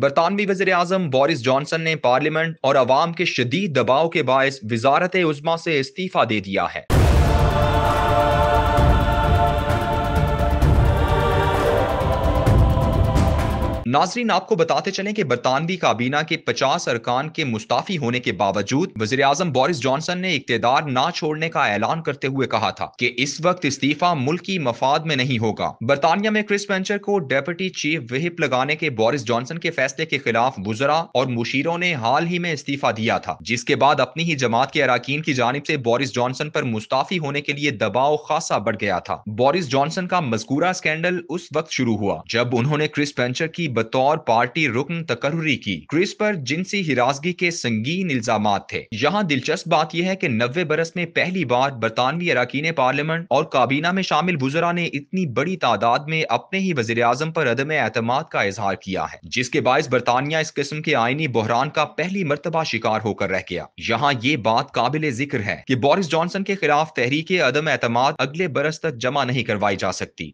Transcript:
बरतानवी वजर अजम Boris Johnson ने parliament और आवाम के शदीद दबाव के बायस वजारत उजमा से इस्तीफा दे दिया है नाजरीन आपको बताते चलें कि बरतानवी काबीना के 50 अरकान के मुस्ताफी होने के बावजूद वजीर अजम बोरिस जॉनसन ने इकतदार ना छोड़ने का ऐलान करते हुए कहा था कि इस वक्त इस्तीफा मुल्की मफाद में नहीं होगा बरतानिया में क्रिस पेंचर को डेप्यूटी चीफ विहिप लगाने के बोरिस जॉनसन के फैसले के खिलाफ गुजरा और मुशीरों ने हाल ही में इस्तीफा दिया था जिसके बाद अपनी ही जमात के अरकान की जानब ऐसी बोरिस जॉनसन आरोप मुस्ताफी होने के लिए दबाव खासा बढ़ गया था बोरिस जॉनसन का मजकूरा स्कैंडल उस वक्त शुरू हुआ जब उन्होंने क्रिस पेंचर की बतौर पार्टी रुकन तकर्री की क्रिस पर जिनसी हिरासगी के संगीन इल्जाम थे यहाँ दिलचस्प बात यह है की नब्बे बरस में पहली बार बरतानवी अरकान पार्लियामेंट और काबीना में शामिल बुजरा ने इतनी बड़ी तादाद में अपने ही वजीर आजम पर अदम एतम का इजहार किया है जिसके बायस बरतानिया इस किस्म के आईनी बहरान का पहली मरतबा शिकार होकर रह गया यहाँ ये बात काबिल जिक्र है की बोरिस जॉनसन के खिलाफ तहरीके अदम एतम अगले बरस तक जमा नहीं करवाई जा सकती